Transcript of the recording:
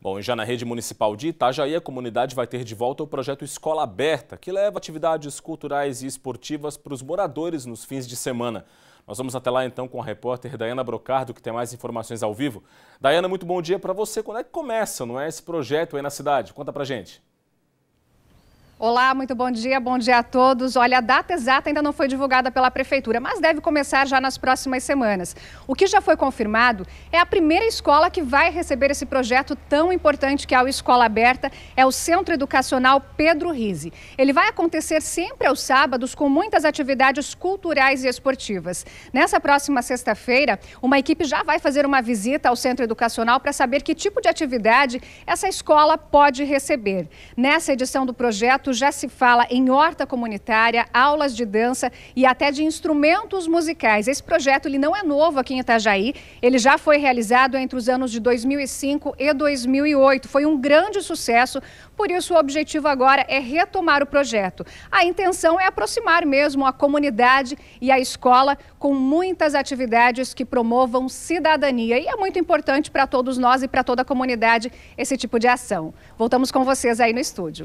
Bom, e já na rede municipal de Itajaí, a comunidade vai ter de volta o projeto Escola Aberta, que leva atividades culturais e esportivas para os moradores nos fins de semana. Nós vamos até lá então com a repórter Dayana Brocardo, que tem mais informações ao vivo. Dayana, muito bom dia para você. Quando é que começa, não é, esse projeto aí na cidade? Conta pra gente. Olá, muito bom dia, bom dia a todos. Olha, a data exata ainda não foi divulgada pela Prefeitura, mas deve começar já nas próximas semanas. O que já foi confirmado é a primeira escola que vai receber esse projeto tão importante que é a Escola Aberta, é o Centro Educacional Pedro Rize. Ele vai acontecer sempre aos sábados com muitas atividades culturais e esportivas. Nessa próxima sexta-feira, uma equipe já vai fazer uma visita ao Centro Educacional para saber que tipo de atividade essa escola pode receber. Nessa edição do projeto, projeto já se fala em horta comunitária, aulas de dança e até de instrumentos musicais. Esse projeto ele não é novo aqui em Itajaí, ele já foi realizado entre os anos de 2005 e 2008. Foi um grande sucesso, por isso o objetivo agora é retomar o projeto. A intenção é aproximar mesmo a comunidade e a escola com muitas atividades que promovam cidadania e é muito importante para todos nós e para toda a comunidade esse tipo de ação. Voltamos com vocês aí no estúdio.